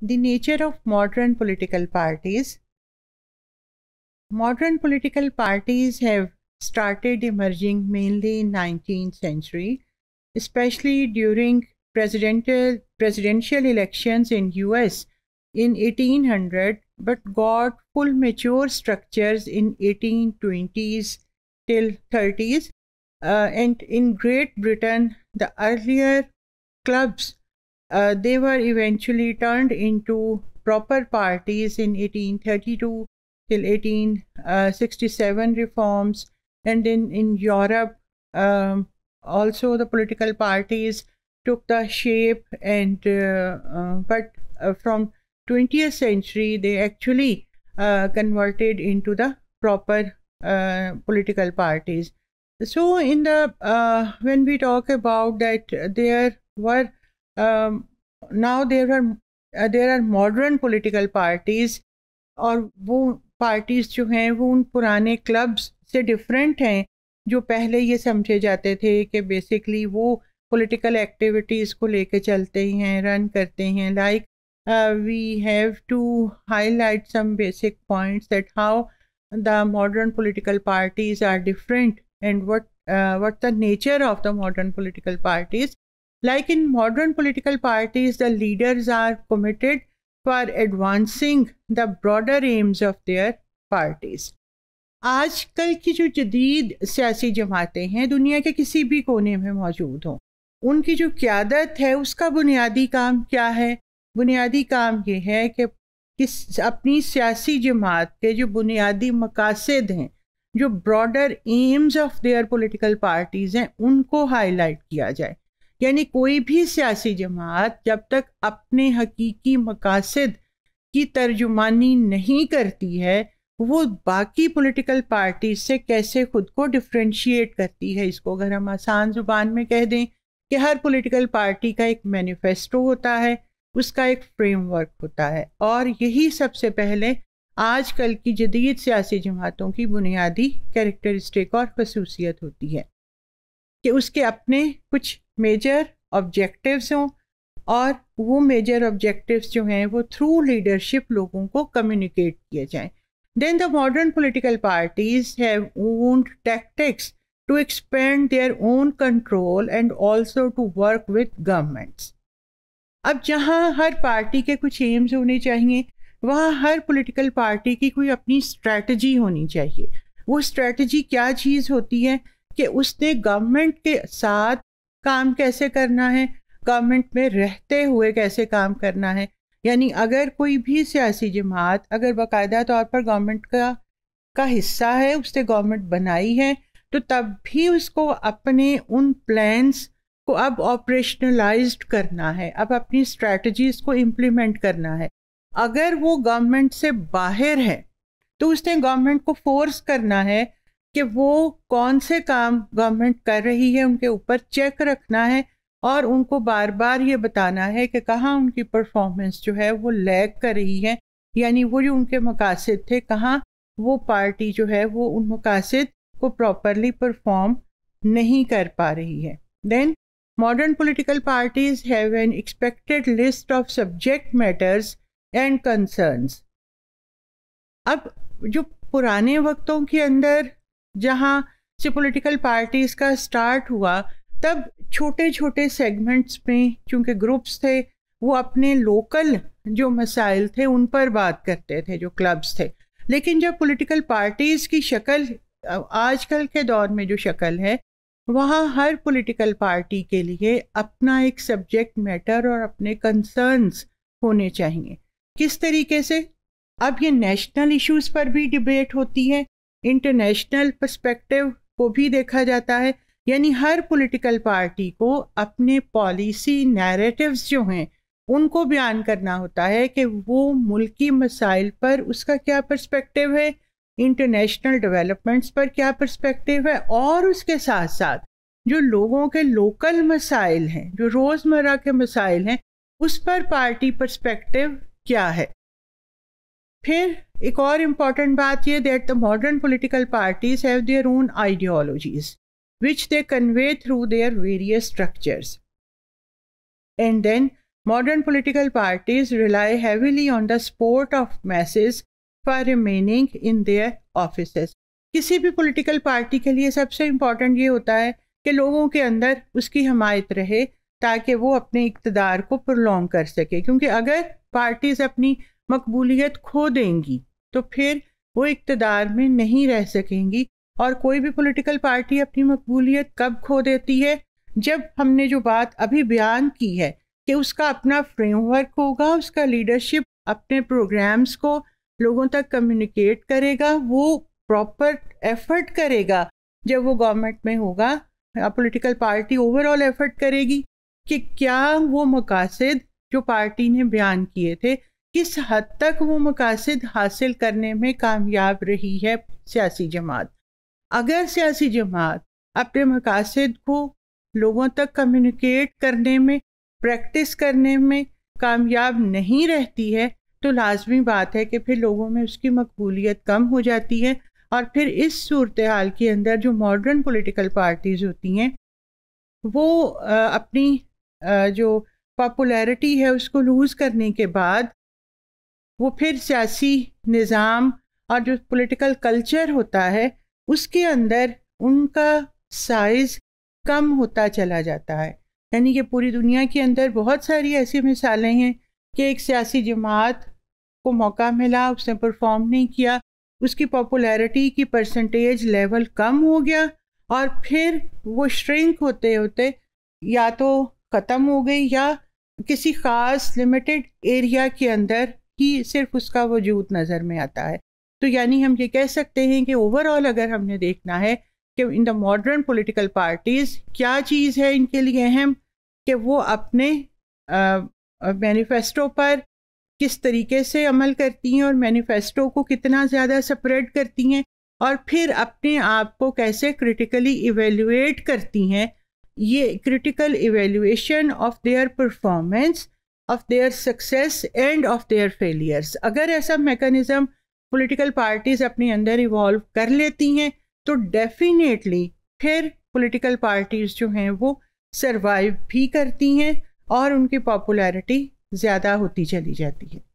The nature of modern political parties. Modern political parties have started emerging mainly in 19th century, especially during presidential presidential elections in US in 1800 but got full mature structures in 1820s till 30s uh, and in Great Britain the earlier clubs uh, they were eventually turned into proper parties in 1832 till 1867 reforms and then in Europe um, also the political parties took the shape and uh, uh, but uh, from 20th century they actually uh, converted into the proper uh, political parties so in the uh, when we talk about that there were um, there are are uh, there modern political parties और वो parties जो हैं वो उन पुराने clubs से different हैं जो पहले ये समझे जाते थे कि बेसिकली वो पोलिटिकल एक्टिविटीज़ को ले कर चलते ही हैं रन करते हैं like we have to highlight some basic point that how the modern political parties are different and what what the nature of the modern political parties Like in modern political parties, the leaders are committed for advancing the broader aims of their parties. आजकल की जो जदीद सियासी जमातें हैं दुनिया के किसी भी कोने में मौजूद हों उनकी जो क्यादत है उसका बुनियादी काम क्या है बुनियादी काम ये है कि किस अपनी सियासी जमात के जो बुनियादी मकासद हैं जो broader aims of their political parties हैं उनको हाईलाइट किया जाए यानी कोई भी सियासी जमात जब तक अपने हकीकी मकासद की तर्जुमानी नहीं करती है वो बाकी पॉलिटिकल पार्टी से कैसे खुद को डिफ्रेंशिएट करती है इसको अगर हम आसान जुबान में कह दें कि हर पॉलिटिकल पार्टी का एक मैनिफेस्टो होता है उसका एक फ्रेमवर्क होता है और यही सबसे पहले आजकल की जदीद सियासी जमातों की बुनियादी कैरेक्टरिस्टिक और खसूसियत होती है कि उसके अपने कुछ मेजर ऑब्जेक्टिव्स हों और वो मेजर ऑब्जेक्टिव्स जो हैं वो थ्रू लीडरशिप लोगों को कम्युनिकेट किए जाएं then the modern political parties have owned tactics to expand their own control and also to work with governments अब जहाँ हर पार्टी के कुछ एम्स होने चाहिए वहाँ हर पॉलिटिकल पार्टी की कोई अपनी स्ट्रैटेजी होनी चाहिए वो स्ट्रैटेजी क्या चीज़ होती है कि उसने गवर्नमेंट के साथ काम कैसे करना है गवर्नमेंट में रहते हुए कैसे काम करना है यानी अगर कोई भी सियासी जमात अगर बाकायदा तौर पर गवर्नमेंट का का हिस्सा है उसने गवर्नमेंट बनाई है तो तब भी उसको अपने उन प्लान्स को अब ऑपरेशनलाइज करना है अब अपनी स्ट्रैटेजीज को इम्प्लीमेंट करना है अगर वो गवर्नमेंट से बाहर है तो उसने गवर्नमेंट को फोर्स करना है कि वो कौन से काम गवर्नमेंट कर रही है उनके ऊपर चेक रखना है और उनको बार बार ये बताना है कि कहाँ उनकी परफॉर्मेंस जो है वो लैग कर रही है यानी वो जो उनके मकासद थे कहाँ वो पार्टी जो है वो उन मकासद को प्रॉपरली परफॉर्म नहीं कर पा रही है then modern political parties have an expected list of subject matters and concerns अब जो पुराने वक्तों के अंदर जहाँ से पॉलिटिकल पार्टीज का स्टार्ट हुआ तब छोटे छोटे सेगमेंट्स में चूंकि ग्रुप्स थे वो अपने लोकल जो मसाइल थे उन पर बात करते थे जो क्लब्स थे लेकिन जब पॉलिटिकल पार्टीज़ की शक्ल आजकल के दौर में जो शक्ल है वहाँ हर पॉलिटिकल पार्टी के लिए अपना एक सब्जेक्ट मैटर और अपने कंसर्न्स होने चाहिए किस तरीके से अब ये नेशनल इश्यूज पर भी डिबेट होती है इंटरनेशनल पर्सपेक्टिव को भी देखा जाता है यानी हर पॉलिटिकल पार्टी को अपने पॉलिसी नैरेटिव्स जो हैं उनको बयान करना होता है कि वो मुल्की मसाइल पर उसका क्या पर्सपेक्टिव है इंटरनेशनल डेवलपमेंट्स पर क्या पर्सपेक्टिव है और उसके साथ साथ जो लोगों के लोकल मसाइल हैं जो रोज़मर्रा के मसाइल हैं उस पर पार्टी पर्सपेक्टिव क्या है फिर एक और इम्पॉर्टेंट बात यह that the modern political parties have their own ideologies which they convey through their various structures and then modern political parties rely heavily on the sport of message for remaining in their office किसी भी political party के लिए सबसे important ये होता है कि लोगों के अंदर उसकी हमायत रहे ताकि वो अपने इकतदार को प्रोलोंग कर सके क्योंकि अगर पार्टीज अपनी मकबूलियत खो देंगी तो फिर वो इकतदार में नहीं रह सकेंगी और कोई भी पॉलिटिकल पार्टी अपनी मकबूलियत कब खो देती है जब हमने जो बात अभी बयान की है कि उसका अपना फ्रेमवर्क होगा उसका लीडरशिप अपने प्रोग्राम्स को लोगों तक कम्युनिकेट करेगा वो प्रॉपर एफर्ट करेगा जब वो गवर्नमेंट में होगा पॉलिटिकल पार्टी ओवरऑल एफर्ट करेगी कि क्या वो मकासद जो पार्टी ने बयान किए थे किस हद तक वो मकासद हासिल करने में कामयाब रही है सियासी जमात अगर सियासी जमात अपने मकासद को लोगों तक कम्युनिकेट करने में प्रैक्टिस करने में कामयाब नहीं रहती है तो लाजमी बात है कि फिर लोगों में उसकी मकबूलियत कम हो जाती है और फिर इस सूरत हाल के अंदर जो मॉडर्न पॉलिटिकल पार्टीज़ होती हैं वो अपनी जो पॉपुलैरिटी है उसको लूज़ करने के बाद वो फिर सियासी निज़ाम और जो पॉलिटिकल कल्चर होता है उसके अंदर उनका साइज़ कम होता चला जाता है यानी कि पूरी दुनिया के अंदर बहुत सारी ऐसी मिसालें हैं कि एक सियासी जमात को मौका मिला उसने परफॉर्म नहीं किया उसकी पॉपुलैरिटी की परसेंटेज लेवल कम हो गया और फिर वो श्रिंक होते होते या तो ख़त्म हो गई या किसी ख़ास लिमिटेड एरिया के अंदर ही सिर्फ उसका वजूद नज़र में आता है तो यानी हम ये कह सकते हैं कि ओवरऑल अगर हमने देखना है कि in the modern political parties क्या चीज़ है इनके लिए अहम कि वो अपने मैनिफेस्टो पर किस तरीके से अमल करती हैं और मैनिफेस्टो को कितना ज़्यादा सप्रेड करती हैं और फिर अपने आप को कैसे क्रिटिकली इवेलुएट करती हैं ये critical evaluation of their performance of their success and of their failures अगर ऐसा मेकनिज़म पॉलिटिकल पार्टीज अपने अंदर इवॉल्व कर लेती हैं तो डेफिनेटली फिर पॉलिटिकल पार्टीज जो हैं वो सरवाइव भी करती हैं और उनकी पॉपुलैरिटी ज़्यादा होती चली जाती है